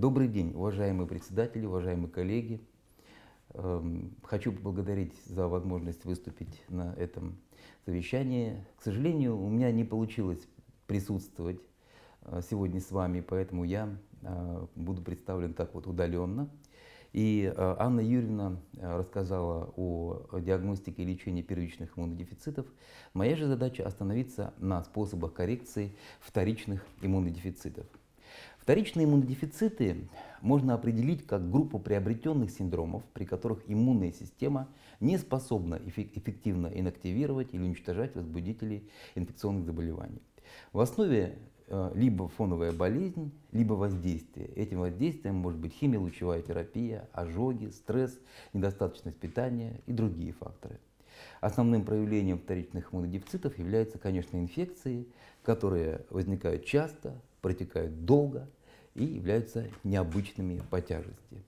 Добрый день, уважаемые председатели, уважаемые коллеги. Эм, хочу поблагодарить за возможность выступить на этом совещании. К сожалению, у меня не получилось присутствовать э, сегодня с вами, поэтому я э, буду представлен так вот удаленно. И э, Анна Юрьевна рассказала о диагностике и лечении первичных иммунодефицитов. Моя же задача остановиться на способах коррекции вторичных иммунодефицитов. Вторичные иммунодефициты можно определить как группу приобретенных синдромов, при которых иммунная система не способна эффективно инактивировать или уничтожать возбудителей инфекционных заболеваний. В основе э, либо фоновая болезнь, либо воздействие. Этим воздействием может быть химиолучевая терапия, ожоги, стресс, недостаточность питания и другие факторы. Основным проявлением вторичных иммунодефицитов являются, конечно, инфекции, которые возникают часто, протекают долго – и являются необычными по тяжести.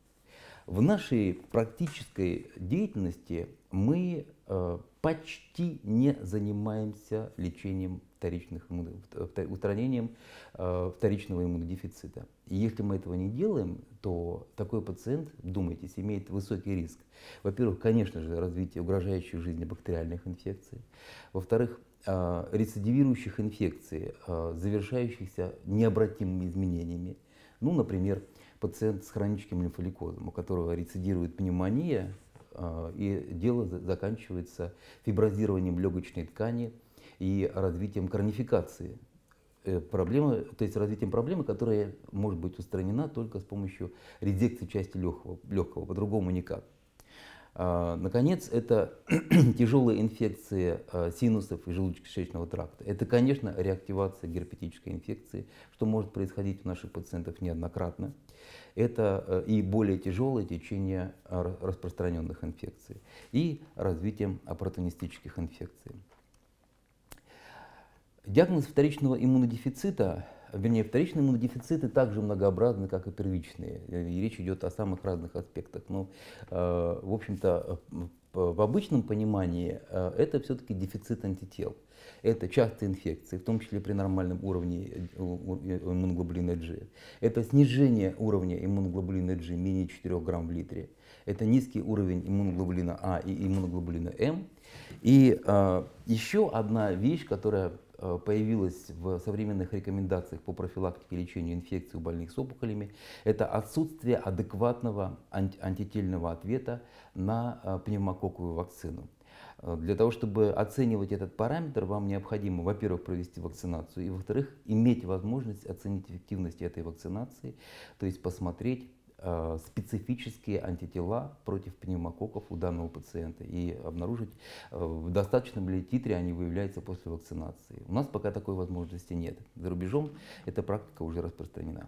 В нашей практической деятельности мы э, почти не занимаемся лечением вторичных устранением э, вторичного иммунодефицита. И если мы этого не делаем, то такой пациент, думайтесь, имеет высокий риск. Во-первых, конечно же, развитие угрожающей жизни бактериальных инфекций. Во-вторых, э, рецидивирующих инфекций, завершающихся необратимыми изменениями ну, например, пациент с хроническим лимфоликозом, у которого рецидирует пневмония, а, и дело заканчивается фиброзированием легочной ткани и развитием корнификации. Э, проблемы, то есть развитием проблемы, которая может быть устранена только с помощью резекции части легкого, легкого по-другому никак. А, наконец, это тяжелые инфекции а, синусов и желудочно-кишечного тракта. Это, конечно, реактивация герпетической инфекции, что может происходить у наших пациентов неоднократно. Это а, и более тяжелое течение распространенных инфекций и развитием оппортунистических инфекций. Диагноз вторичного иммунодефицита вернее, вторичные иммунодефициты также многообразны, как и первичные. Э, и речь идет о самых разных аспектах. Но, ну, э, в общем-то, э, в обычном понимании это все-таки дефицит антител. Это частые инфекции, в том числе при нормальном уровне иммуноглобулина G. Это снижение уровня иммуноглобулина G менее 4 грамм в литре. Это низкий уровень иммуноглобулина А и иммуноглобулина М. И э, еще одна вещь, которая Э, появилось в современных рекомендациях по профилактике и лечению инфекций у больных с опухолями, это отсутствие адекватного антительного ответа на э, пневмококковую вакцину. Э, для того, чтобы оценивать этот параметр, вам необходимо, во-первых, провести вакцинацию, и, во-вторых, иметь возможность оценить эффективность этой вакцинации, то есть посмотреть, Э, специфические антитела против пневмококов у данного пациента и обнаружить, э, в достаточном ли титре они выявляются после вакцинации. У нас пока такой возможности нет. За рубежом эта практика уже распространена.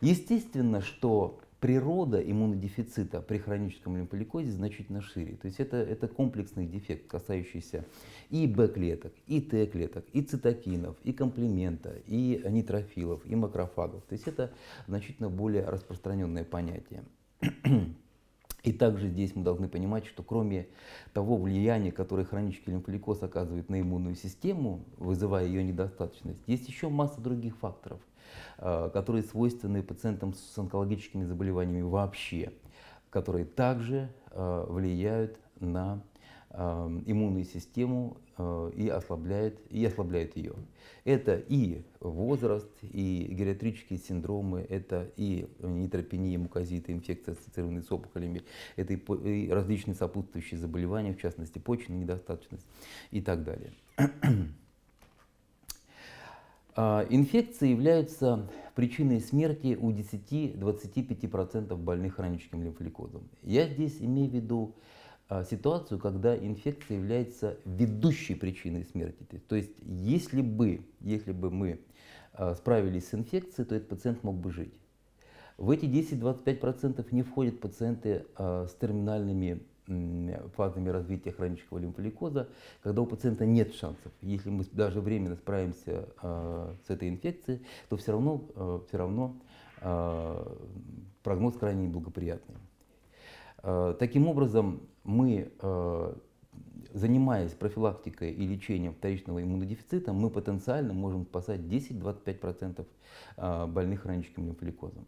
Естественно, что природа иммунодефицита при хроническом лимфоликозе значительно шире. То есть это, это комплексный дефект, касающийся и Б-клеток, и Т-клеток, и цитокинов, и комплимента, и нейтрофилов, и макрофагов. То есть это значительно более распространенное понятие. И также здесь мы должны понимать, что кроме того влияния, которое хронический лимфоликоз оказывает на иммунную систему, вызывая ее недостаточность, есть еще масса других факторов, э, которые свойственны пациентам с онкологическими заболеваниями вообще, которые также э, влияют на Эм, иммунную систему э, и ослабляет, и ослабляет ее. Это и возраст, и гериатрические синдромы, это и нейтропения, мукозиты, инфекция ассоциированная с опухолями, это и различные сопутствующие заболевания, в частности почечная недостаточность и так далее. А, инфекции являются причиной смерти у 10-25% больных хроническим лимфоликозом. Я здесь имею в виду Э, ситуацию, когда инфекция является ведущей причиной смерти. То есть, если бы, если бы мы э, справились с инфекцией, то этот пациент мог бы жить. В эти 10-25% не входят пациенты э, с терминальными фазами развития хронического лимфоликоза, когда у пациента нет шансов. Если мы даже временно справимся с этой инфекцией, то все равно, все равно прогноз крайне неблагоприятный. Э, таким образом, мы, э, занимаясь профилактикой и лечением вторичного иммунодефицита, мы потенциально можем спасать 10-25% э, больных хроническим лимфоликозом.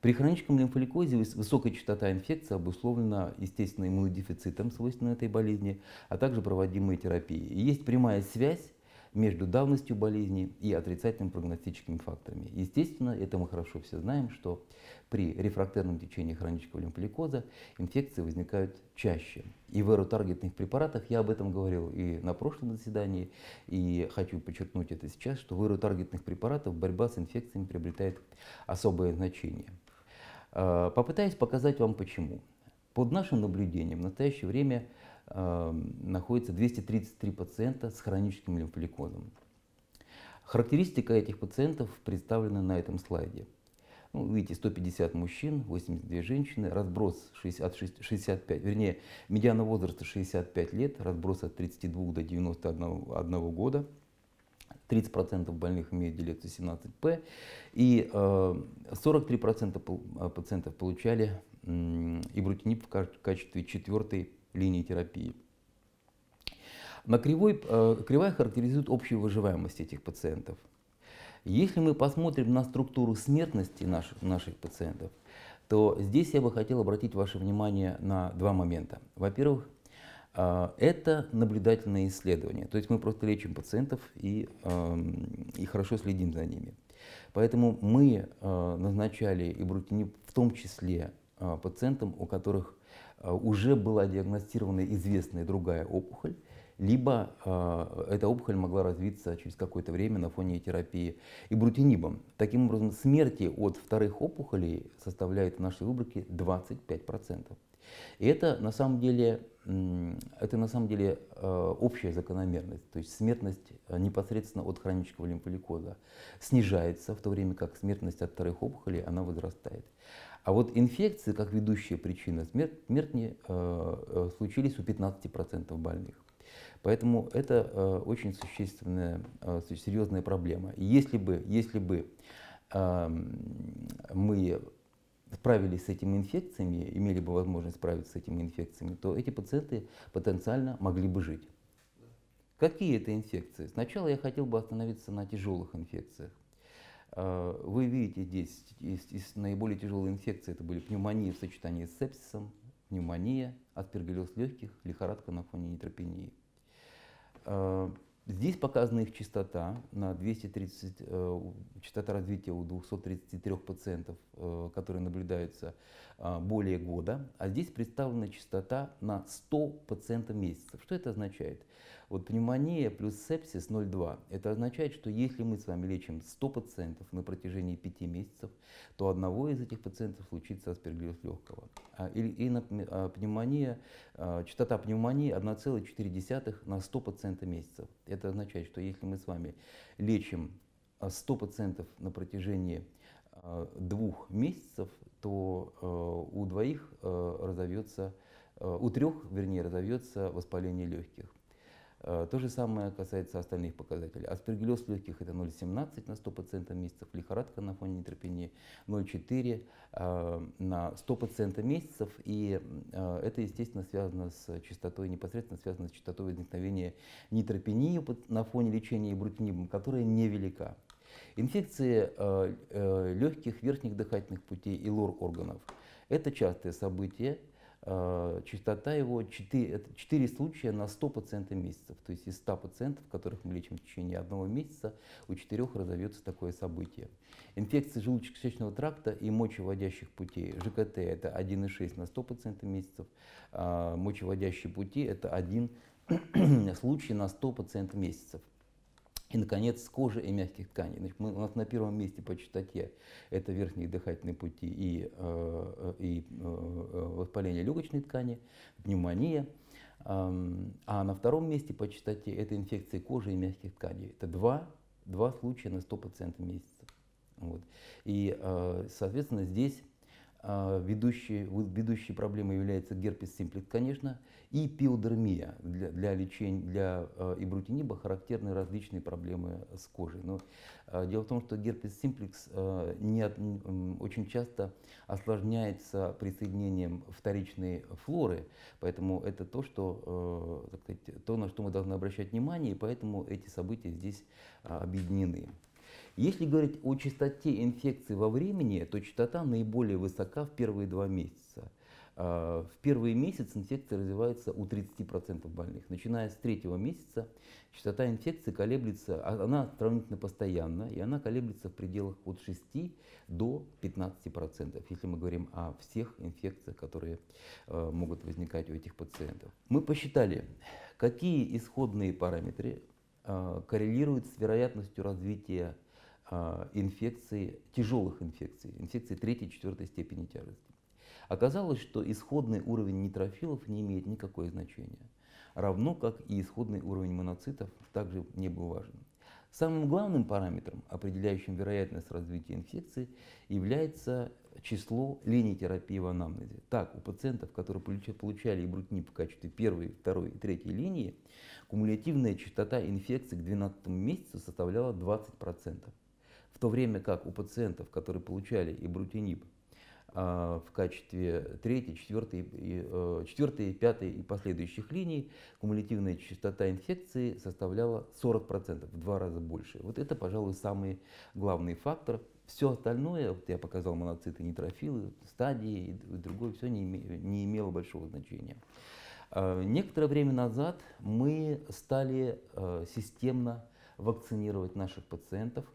При хроническом лимфоликозе высокая частота инфекции обусловлена, естественно, иммунодефицитом, свойственным этой болезни, а также проводимой терапией. И есть прямая связь между давностью болезни и отрицательными прогностическими факторами. Естественно, это мы хорошо все знаем, что при рефрактерном течении хронического лимфоликоза инфекции возникают чаще. И в эротаргетных препаратах я об этом говорил и на прошлом заседании, и хочу подчеркнуть это сейчас, что в эротаргетных препаратах борьба с инфекциями приобретает особое значение. А, попытаюсь показать вам почему. Под нашим наблюдением в настоящее время а, находится 233 пациента с хроническим лимфоликозом. Характеристика этих пациентов представлена на этом слайде. Ну, видите, 150 мужчин, 82 женщины, разброс 60, от 65, вернее, медиана возраста 65 лет, разброс от 32 до 91 года. 30% больных имеют дилекцию 17П, и 43% э, э, пациентов получали ибрутинип в качестве четвертой линии терапии. На кривой, э, кривая характеризует общую выживаемость этих пациентов – если мы посмотрим на структуру смертности наших, наших пациентов, то здесь я бы хотел обратить ваше внимание на два момента. Во-первых, а, это наблюдательные исследования. То есть мы просто лечим пациентов и, эм, и хорошо следим за ними. Поэтому мы э, назначали ибрутиниб в том числе э, пациентам, у которых э, уже была диагностирована известная другая опухоль, либо э, эта опухоль могла развиться через какое-то время на фоне терапии и брутинибом. Таким образом, смерти от вторых опухолей составляет в нашей выборке 25%. И это на самом деле, это на самом деле э, общая закономерность, то есть смертность э, непосредственно от хронического лимфоликоза снижается, в то время как смертность от вторых опухолей она возрастает. А вот инфекции, как ведущая причина смерти, э, случились у 15% больных. Поэтому это э, очень существенная, э, серьезная проблема. Если бы, если бы эм, мы справились с этими инфекциями, имели бы возможность справиться с этими инфекциями, то эти пациенты потенциально могли бы жить. Какие это инфекции? Сначала я хотел бы остановиться на тяжелых инфекциях. Э, вы видите здесь, из, из наиболее тяжелые инфекции – это были пневмония в сочетании с сепсисом, пневмония, аспергиллез легких, лихорадка на фоне нейтропении. Э, здесь показана их частота на 230, э, частота развития у 233 пациентов, э, которые наблюдаются более года, а здесь представлена частота на 100 пациентов месяцев. Что это означает? Вот пневмония плюс сепсис 0,2. Это означает, что если мы с вами лечим 100 пациентов на протяжении 5 месяцев, то одного из этих пациентов случится аспергиллез легкого. А, и, и на, а, пневмония, а, частота пневмонии 1,4 на 100 пациентов месяцев. Это означает, что если мы с вами лечим 100 а, пациентов на протяжении а, двух месяцев, то у двоих разовьется, у трех, вернее, разовьется воспаление легких. Э, то же самое касается остальных показателей. Аспергиллез легких это 0,17 на 100% месяцев, лихорадка на фоне нейтропении 0,4 э, на 100% месяцев. И э, это, естественно, связано с частотой, непосредственно связано с частотой возникновения нейтропении на фоне лечения брутинибом, которая невелика. Инфекции легких, верхних дыхательных путей и лор органов – это частое событие. Э, частота его 4, 4 случая на 100 пациентов месяцев. То есть из 100 пациентов, которых мы лечим в течение одного месяца, у четырех разовьется такое событие. Инфекции желудочно-кишечного тракта и мочеводящих путей. ЖКТ – это 1,6 на 100 пациентов месяцев. А мочеводящие пути – это один случай на 100 пациентов месяцев. И, наконец, кожи и мягких тканей. Значит, мы, у нас на первом месте по частоте это верхние дыхательные пути и, э, и э, э воспаление легочной ткани, пневмония. А на втором месте по частоте это инфекции кожи и мягких тканей. Это два, два случая на 100% месяца. Вот. И, э, соответственно, здесь а, ведущей, ведущей проблемой является герпес симплекс, конечно, и пиодермия. Для, для лечения, для э, ибрутиниба характерны различные проблемы с кожей. Но а, дело в том, что герпес симплекс не очень часто осложняется присоединением вторичной флоры, поэтому это то, что, так сказать, то, на что мы должны обращать внимание, и поэтому эти события здесь объединены. Если говорить о частоте инфекции во времени, то частота наиболее высока в первые два месяца. А, в первый месяц инфекция развивается у 30% больных. Начиная с третьего месяца частота инфекции колеблется, а, она сравнительно постоянна, и она колеблется в пределах от 6 до 15%, если мы говорим о всех инфекциях, которые а, могут возникать у этих пациентов. Мы посчитали, какие исходные параметры коррелируют с вероятностью развития а, инфекции тяжелых инфекций, инфекции третьей-четвертой степени тяжести. Оказалось, что исходный уровень нейтрофилов не имеет никакого значения, равно как и исходный уровень моноцитов также не был важен. Самым главным параметром, определяющим вероятность развития инфекции, является число линий терапии в анамнезе. Так, у пациентов, которые получали ибрутинип в качестве первой, второй и третьей линии, кумулятивная частота инфекции к 12 месяцу составляла 20% то время как у пациентов, которые получали ибрутиниб а, в качестве третьей, четвертой, э, четвертой, пятой и последующих линий кумулятивная частота инфекции составляла 40%, в два раза больше. Вот это, пожалуй, самый главный фактор. Все остальное, вот я показал моноциты, нейтрофилы, стадии и другое, все не, име, не имело большого значения. А, некоторое время назад мы стали э, системно вакцинировать наших пациентов –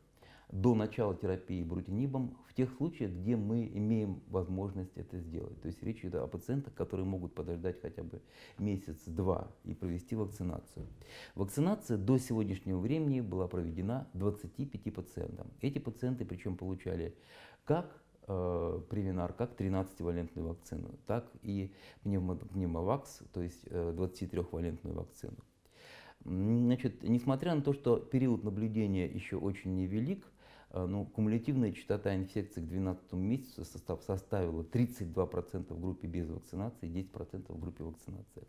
до начала терапии брутинибом в тех случаях, где мы имеем возможность это сделать. То есть речь идет о пациентах, которые могут подождать хотя бы месяц-два и провести вакцинацию. Вакцинация до сегодняшнего времени была проведена 25 пациентам. Эти пациенты причем получали как э, Привинар, как 13-валентную вакцину, так и пневмовакс, то есть э, 23-валентную вакцину. Значит, несмотря на то, что период наблюдения еще очень невелик, Э, ну, кумулятивная частота инфекций к 12 месяцу составила 32% в группе без вакцинации, и 10% в группе вакцинации.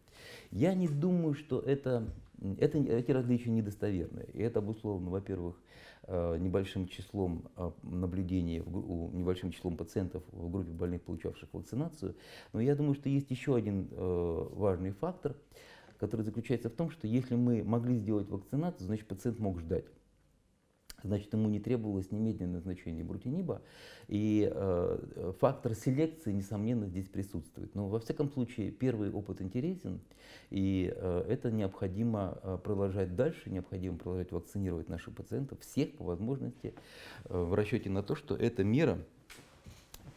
Я не думаю, что это, это, эти различия недостоверны. И это обусловлено, во-первых, э, небольшим числом э, наблюдений, небольшим числом пациентов в группе больных, получавших вакцинацию. Но я думаю, что есть еще один важный фактор, который заключается в том, что если мы могли сделать вакцинацию, значит пациент мог ждать значит, ему не требовалось немедленное назначение брутиниба, и э, фактор селекции, несомненно, здесь присутствует. Но, во всяком случае, первый опыт интересен, и э, это необходимо э, продолжать дальше, необходимо продолжать вакцинировать наших пациентов, всех по возможности, э, в расчете на то, что эта мера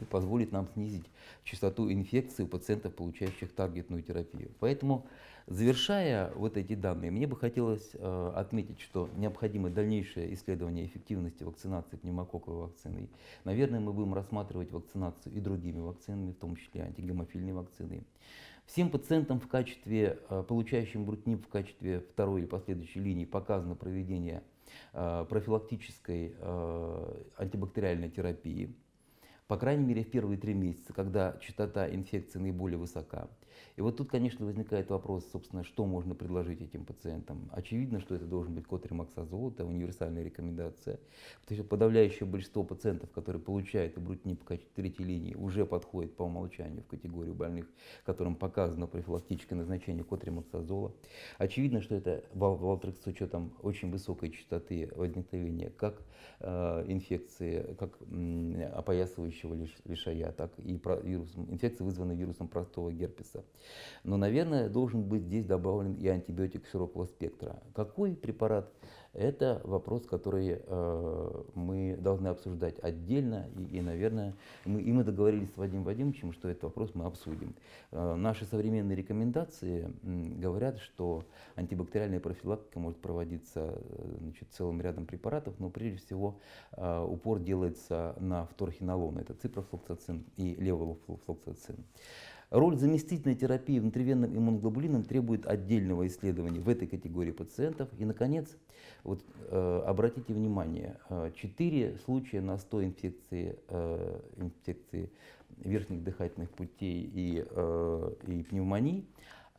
что позволит нам снизить частоту инфекции у пациентов, получающих таргетную терапию. Поэтому, завершая вот эти данные, мне бы хотелось э, отметить, что необходимо дальнейшее исследование эффективности вакцинации пневмококковой вакциной. Наверное, мы будем рассматривать вакцинацию и другими вакцинами, в том числе антигомофильной вакцины. Всем пациентам в качестве, э, получающим брутнип в качестве второй или последующей линии показано проведение э, профилактической э, антибактериальной терапии по крайней мере в первые три месяца, когда частота инфекции наиболее высока. И вот тут, конечно, возникает вопрос, собственно, что можно предложить этим пациентам. Очевидно, что это должен быть код это универсальная рекомендация, потому что подавляющее большинство пациентов, которые получают обрутинип третьей линии, уже подходит по умолчанию в категорию больных, которым показано профилактическое назначение код Очевидно, что это Валтрекс с учетом очень высокой частоты возникновения как э, инфекции, как э, опоясывающего лишая, так и про, вирусом, инфекции, вызванные вирусом простого герпеса лекарства. Но, наверное, должен быть здесь добавлен и антибиотик широкого спектра. Какой препарат? Это вопрос, который э, мы должны обсуждать отдельно. И, и наверное, мы, и мы договорились с Вадимом Вадимовичем, что этот вопрос мы обсудим. Э, наши современные рекомендации э, говорят, что антибактериальная профилактика может проводиться э, значит, целым рядом препаратов, но прежде всего э, упор делается на фторхинолон, это ципрофлоксацин и леволофлоксацин. Роль заместительной терапии внутривенным иммуноглобулином требует отдельного исследования в этой категории пациентов. И, наконец, вот, э, обратите внимание, э, 4 случая на 100 инфекции, э, инфекции верхних дыхательных путей и, э, и пневмонии.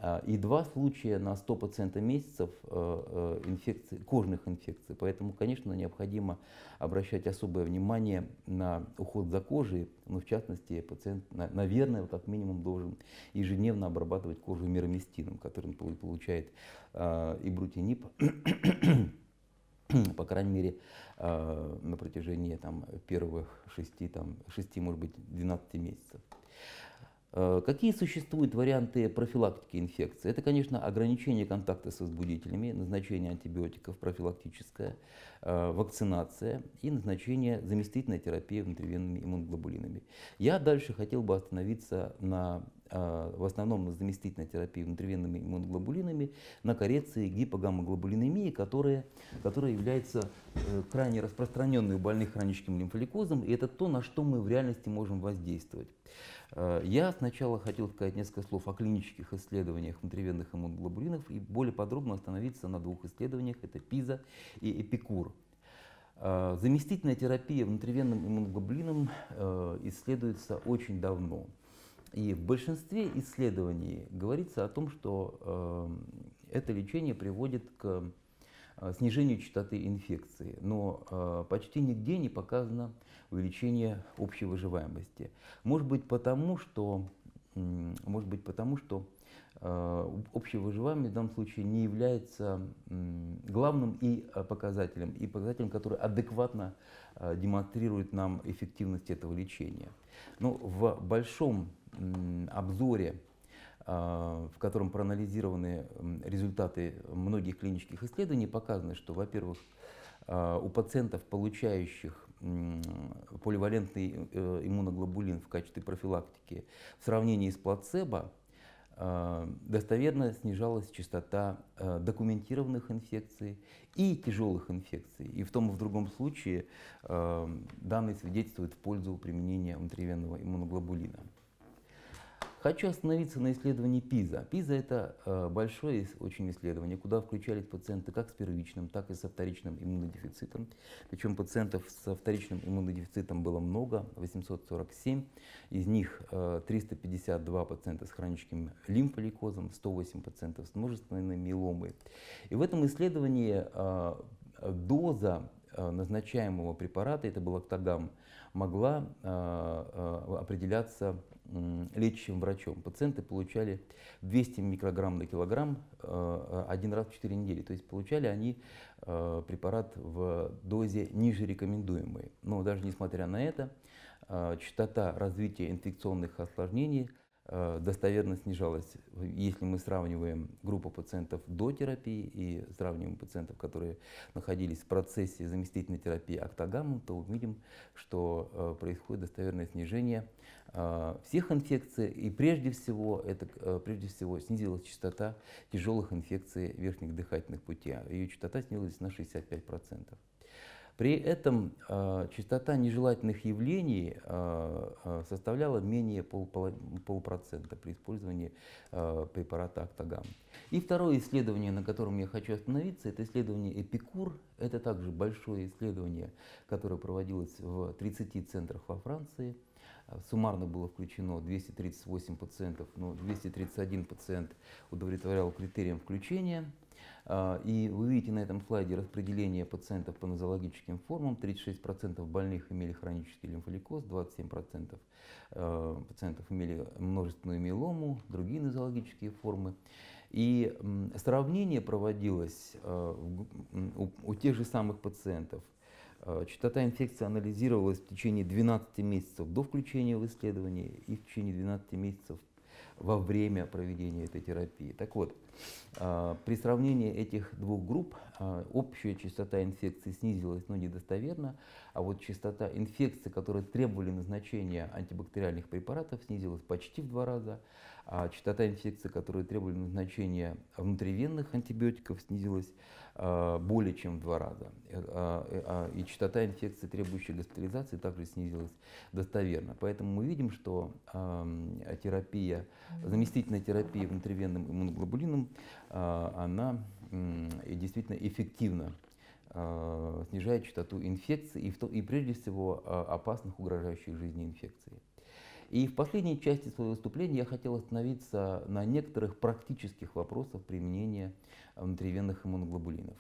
А, и два случая на 100% месяцев э, э, инфекции, кожных инфекций. Поэтому, конечно, необходимо обращать особое внимание на уход за кожей. Но, ну, в частности, пациент, наверное, как минимум должен ежедневно обрабатывать кожу мироместином, который он получает а, и брутинип по крайней мере, а, на протяжении там, первых шести, там, шести, может быть, 12 месяцев. Э, какие существуют варианты профилактики инфекции? Это, конечно, ограничение контакта с возбудителями, назначение антибиотиков, профилактическая э, вакцинация и назначение заместительной терапии внутривенными иммуноглобулинами. Я дальше хотел бы остановиться на а, в основном заместительной терапии внутривенными иммуноглобулинами на коррекции гипогаммоглобулинемии, которая, которая является э, крайне распространенной у больных хроническим лимфоликозом, и это то, на что мы в реальности можем воздействовать. А, я сначала хотел сказать несколько слов о клинических исследованиях внутривенных иммуноглобулинов и более подробно остановиться на двух исследованиях, это ПИЗа и ЭПИКУР. А, заместительная терапия внутривенным иммуноглобулином э, исследуется очень давно – и в большинстве исследований говорится о том, что э, это лечение приводит к э, снижению частоты инфекции, но э, почти нигде не показано увеличение общей выживаемости. Может быть потому, что, может быть потому, что э, общая выживаемость в данном случае не является главным и э, показателем, и показателем, который адекватно э, демонстрирует нам эффективность этого лечения. Но в большом обзоре, а, в котором проанализированы результаты многих клинических исследований, показано, что, во-первых, а, у пациентов, получающих поливалентный э, иммуноглобулин в качестве профилактики, в сравнении с плацебо, а, достоверно снижалась частота документированных инфекций и тяжелых инфекций. И в том и в другом случае данные свидетельствуют в пользу применения внутривенного иммуноглобулина. Хочу остановиться на исследовании ПИЗа. ПИЗа – это э, большое очень исследование, куда включались пациенты как с первичным, так и со вторичным иммунодефицитом. Причем пациентов со вторичным иммунодефицитом было много, 847. Из них 352 э, пациента с хроническим лимфоликозом, 108 пациентов с множественной миеломой. И в этом исследовании э, доза назначаемого препарата, это был октагам, могла определяться лечащим врачом. Пациенты получали 200 микрограмм на килограмм э, один раз в 4 недели. То есть получали они э, препарат в дозе ниже рекомендуемой. Но даже несмотря на это, э, частота развития инфекционных осложнений достоверно снижалась, если мы сравниваем группу пациентов до терапии и сравниваем пациентов, которые находились в процессе заместительной терапии октогамом, то увидим, что происходит достоверное снижение Э, всех инфекций, и прежде всего, это, э, прежде всего снизилась частота тяжелых инфекций верхних дыхательных путей. Ее частота снизилась на 65%. При этом а, частота нежелательных явлений а, а, составляла менее полпроцента при использовании препарата «Октагам». И второе исследование, на котором я хочу остановиться, это исследование «Эпикур». Это также большое исследование, которое проводилось в 30 центрах во Франции. Суммарно было включено 238 пациентов, но 231 пациент удовлетворял критериям включения – а, и вы видите на этом слайде распределение пациентов по нозологическим формам. 36% больных имели хронический лимфоликоз, 27% а, пациентов имели множественную миелому, другие нозологические формы. И сравнение проводилось а, у тех же самых пациентов. Частота инфекции анализировалась в течение 12 месяцев до включения в исследование и в течение 12 месяцев во время проведения этой терапии. Так вот, а, при сравнении этих двух групп а, общая частота инфекции снизилась, но недостоверно, а вот частота инфекций, которые требовали назначения антибактериальных препаратов, снизилась почти в два раза, а частота инфекций, которые требовали назначения внутривенных антибиотиков, снизилась Э, более чем в два раза. Э, э, и частота инфекции, требующей госпитализации, также снизилась достоверно. Поэтому мы видим, что эм, терапия, заместительная терапия внутривенным иммуноглобулином, она действительно эффективна снижает частоту инфекций и, в то, и прежде всего опасных, угрожающих жизни инфекций. И в последней части своего выступления я хотел остановиться на некоторых практических вопросах применения внутривенных иммуноглобулинов.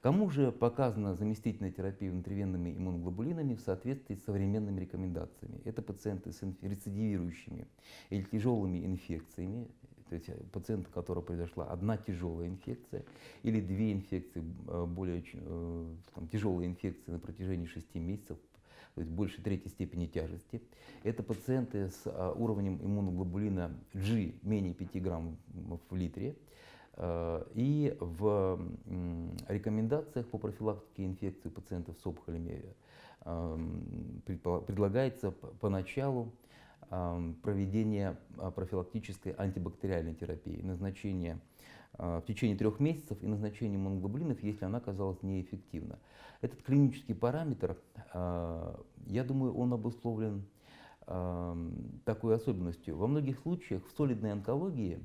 Кому же показана заместительная терапия внутривенными иммуноглобулинами в соответствии с современными рекомендациями? Это пациенты с рецидивирующими или тяжелыми инфекциями, то есть э, пациент, у которого произошла одна тяжелая инфекция или две инфекции, э, более э, там, тяжелые инфекции на протяжении 6 месяцев то есть больше третьей степени тяжести. Это пациенты с а, уровнем иммуноглобулина G менее 5 грамм в литре. Э, и в рекомендациях по профилактике инфекции пациентов с опухолями эм, предлагается поначалу эм, проведение а, профилактической антибактериальной терапии, назначение а, в течение трех месяцев и назначение моноглобулинов, если она оказалась неэффективна. Этот клинический параметр, а, я думаю, он обусловлен а, такой особенностью. Во многих случаях в солидной онкологии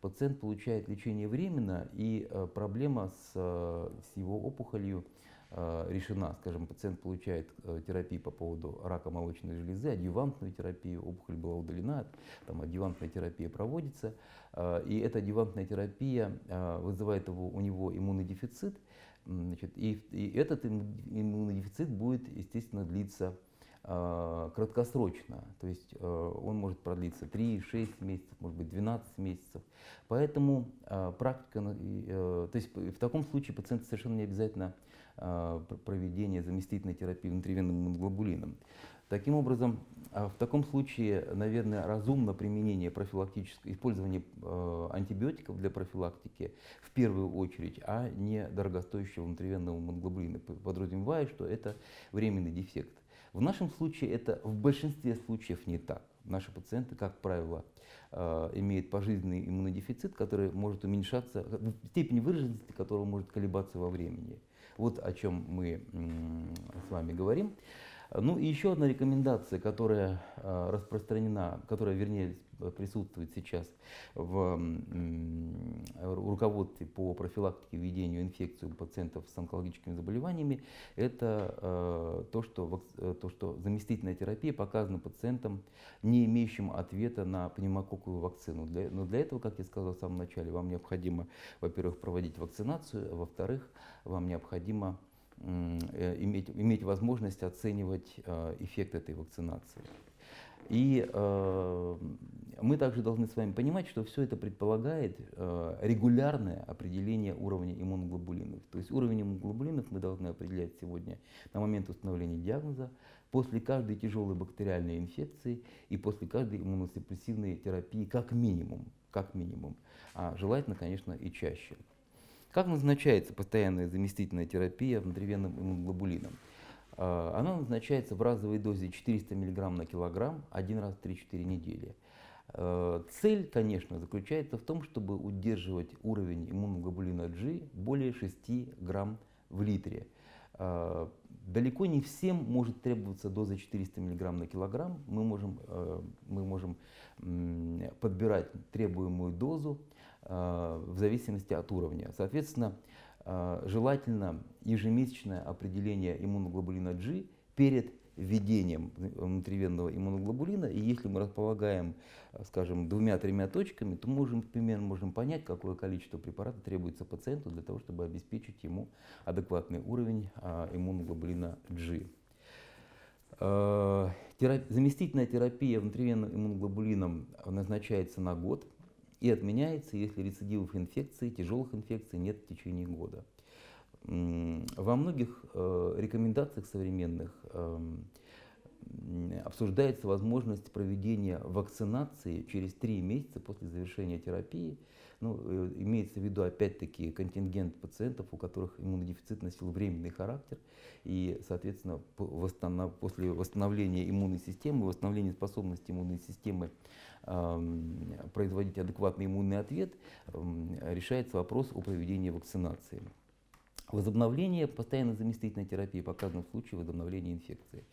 пациент получает лечение временно, и проблема с, с его опухолью – Э, решена. Скажем, пациент получает э, терапию по поводу рака молочной железы, адъювантную терапию, опухоль была удалена, там адъювантная терапия проводится. Э, и эта адъювантная терапия вызывает его, у него иммунный дефицит, значит, и, и этот иммунный дефицит будет, естественно, длиться Э, краткосрочно, то есть э, он может продлиться 3-6 месяцев, может быть 12 месяцев. Поэтому э, практика, то есть в таком случае пациент совершенно не обязательно проведение заместительной терапии внутривенным глобулином. Таким образом, в таком случае, наверное, разумно применение профилактического, использование антибиотиков для профилактики в первую очередь, а не дорогостоящего внутривенного моноглобулина, подразумевая, что это временный дефект. В нашем случае это в большинстве случаев не так. Наши пациенты, как правило, э, имеют пожизненный иммунодефицит, который может уменьшаться, э, в степени выраженности которого может колебаться во времени. Вот о чем мы с вами говорим. Ну и еще одна рекомендация, которая э, распространена, которая, вернее, Э, присутствует сейчас в руководстве по профилактике и ведению инфекции у пациентов с онкологическими заболеваниями, это э, то, что, э, то, что заместительная терапия показана пациентам, не имеющим ответа на пневмококковую вакцину. Для, но для этого, как я сказал в самом начале, вам необходимо, во-первых, проводить вакцинацию, а во-вторых, вам необходимо иметь, иметь возможность оценивать эффект этой вакцинации. И мы также должны с вами понимать, что все это предполагает э, регулярное определение уровня иммуноглобулинов. То есть уровень иммуноглобулинов мы должны определять сегодня на момент установления диагноза, после каждой тяжелой бактериальной инфекции и после каждой иммуносупрессивной терапии как минимум, как минимум, а желательно, конечно, и чаще. Как назначается постоянная заместительная терапия внутривенным иммуноглобулином? Э, она назначается в разовой дозе 400 мг на килограмм один раз в 3-4 недели. Э, цель, конечно, заключается в том, чтобы удерживать уровень иммуноглобулина G более 6 грамм в литре. Э, далеко не всем может требоваться доза 400 мг на килограмм. Мы можем, э, мы можем подбирать требуемую дозу в зависимости от уровня. Соответственно, желательно ежемесячное определение иммуноглобулина G перед введением внутривенного иммуноглобулина. И если мы располагаем, э, скажем, двумя-тремя точками, то можем примерно можем понять, какое количество препарата требуется пациенту для того, чтобы обеспечить ему адекватный уровень а, иммуноглобулина G. Э, заместительная терапия внутривенным иммуноглобулином назначается на год и отменяется, если рецидивов инфекции, тяжелых инфекций нет в течение года во многих э, рекомендациях современных эм, обсуждается возможность проведения вакцинации через три месяца после завершения терапии. Ну, э, имеется в виду, опять-таки, контингент пациентов, у которых иммунодефицит носил временный характер, и, соответственно, после восстановления иммунной системы, восстановления способности иммунной системы эм, производить адекватный иммунный ответ, эм, решается вопрос о проведении вакцинации. Возобновление постоянной заместительной терапии показано в случае возобновления инфекции.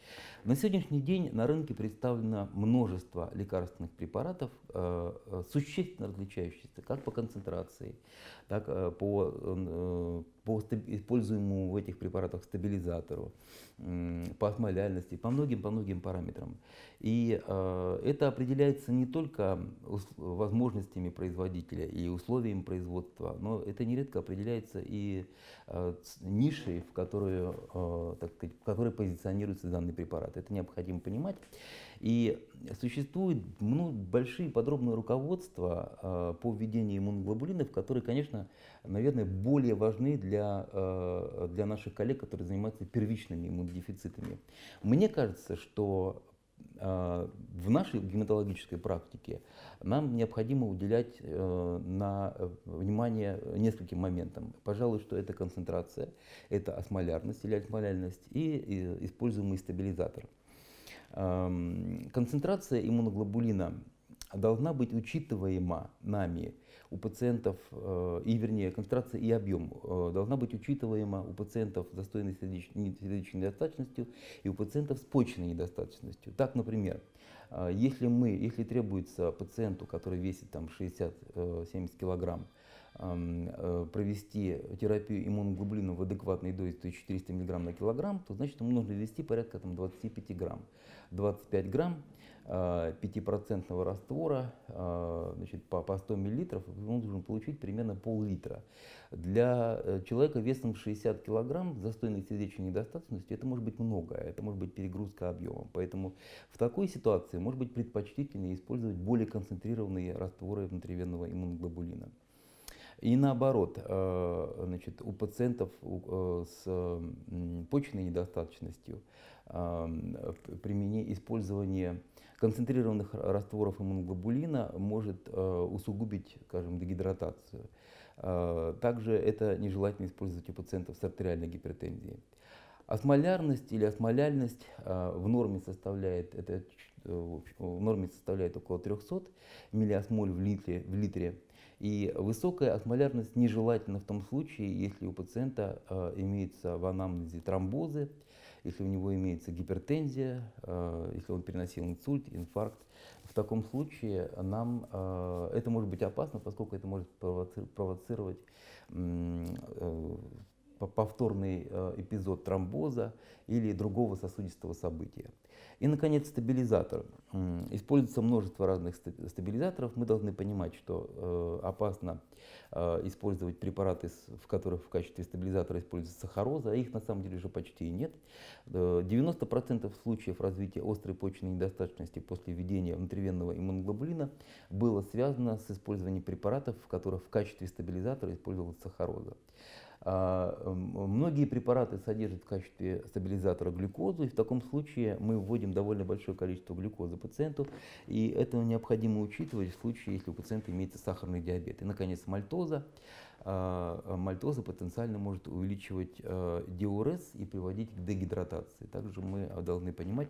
На сегодняшний день на рынке представлено множество лекарственных препаратов, э, э, существенно различающихся как по концентрации, так э, по по используемому в этих препаратах стабилизатору, по осмоляльности, по многим, по многим параметрам. И э, это определяется не только возможностями производителя и условиями производства, но это нередко определяется и э, нишей, в которую, э, так сказать, в которой позиционируется данный препарат. Это необходимо понимать. И существует ну, большие подробные руководства э, по введению иммуноглобулинов, которые, конечно, наверное, более важны для для, э, для наших коллег, которые занимаются первичными иммунодефицитами. Мне кажется, что э, в нашей гематологической практике нам необходимо уделять э, на внимание нескольким моментам. Пожалуй, что это концентрация, это осмолярность или осмоляльность и используемый стабилизатор. Эм, концентрация иммуноглобулина должна быть учитываема нами у пациентов, э, и вернее, концентрация и объем э, должна быть учитываема у пациентов с застойной сердечной, сердечной недостаточностью и у пациентов с почечной недостаточностью. Так, например, э, если, мы, если требуется пациенту, который весит там 60-70 килограмм, Э, провести терапию иммуноглобулина в адекватной дозе 400 мг на килограмм, то значит ему нужно ввести порядка там, 25 грамм. 25 грамм 5% а, раствора а, значит, по, по 100 мл, он должен получить примерно пол-литра. Для э, человека весом 60 кг застойной сердечной недостаточности это может быть много, это может быть перегрузка объемом. Поэтому в такой ситуации может быть предпочтительнее использовать более концентрированные растворы внутривенного иммуноглобулина. И наоборот, э, значит, у пациентов э, с почечной недостаточностью э, применение, использование концентрированных растворов иммуноглобулина может усугубить, скажем, дегидратацию. Также это нежелательно использовать у пациентов с артериальной гипертензией. Осмолярность или осмоляльность в норме составляет это в норме составляет около 300 миллиосмоль в литре, в литре. И высокая осмолярность нежелательна в том случае, если у пациента э, имеется в анамнезе тромбозы, если у него имеется гипертензия, э, если он переносил инсульт, инфаркт. В таком случае нам э, это может быть опасно, поскольку это может провоци провоцировать э, повторный э, эпизод тромбоза или другого сосудистого события. И, наконец, стабилизатор. Используется множество разных стабилизаторов. Мы должны понимать, что э, опасно э, использовать препараты, в которых в качестве стабилизатора используется сахароза, а их на самом деле уже почти и нет. 90% случаев развития острой почечной недостаточности после введения внутривенного иммуноглобулина было связано с использованием препаратов, в которых в качестве стабилизатора использовалась сахароза. А, многие препараты содержат в качестве стабилизатора глюкозу, и в таком случае мы вводим довольно большое количество глюкозы пациенту, и это необходимо учитывать в случае, если у пациента имеется сахарный диабет. И, наконец, мальтоза. А, а, мальтоза потенциально может увеличивать диурез и приводить к дегидратации. Также мы должны понимать,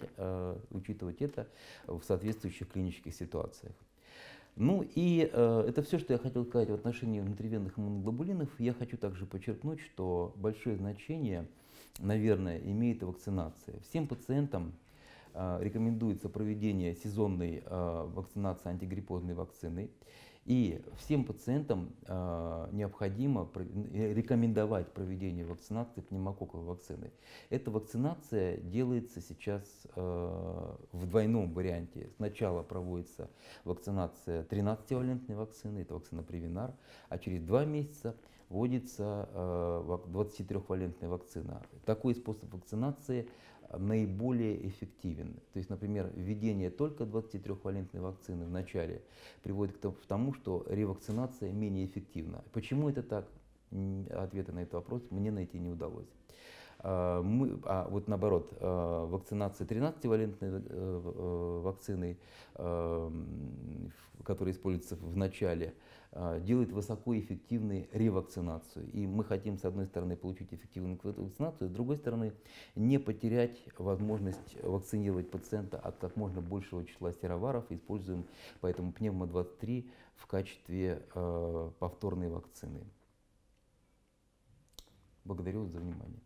учитывать это в соответствующих клинических ситуациях. Ну и э, это все, что я хотел сказать в отношении внутривенных иммуноглобулинов. Я хочу также подчеркнуть, что большое значение, наверное, имеет вакцинация. Всем пациентам э, рекомендуется проведение сезонной э, вакцинации антигриппозной вакциной. И всем пациентам а, э, необходимо рекомендовать проведение вакцинации пневмококковой вакцины. Эта вакцинация делается сейчас э, в двойном варианте. Сначала проводится вакцинация 13-валентной вакцины, это вакцина Превинар, а через два месяца вводится э, а, 23-валентная вакцина. Такой способ вакцинации наиболее эффективен. То есть, например, введение только 23-валентной вакцины в начале приводит к тому, что ревакцинация менее эффективна. Почему это так? Ответа на этот вопрос мне найти не удалось. А, мы, а вот наоборот, а, вакцинация 13-валентной э, э, вакцины, а, которая используется в начале, Э, делает высокоэффективной ревакцинацию. И мы хотим, с одной стороны, получить эффективную вакцинацию, с другой стороны, не потерять возможность вакцинировать пациента от как можно большего числа стероваров, Используем поэтому пневмо-23 в качестве э, повторной вакцины. Благодарю за внимание.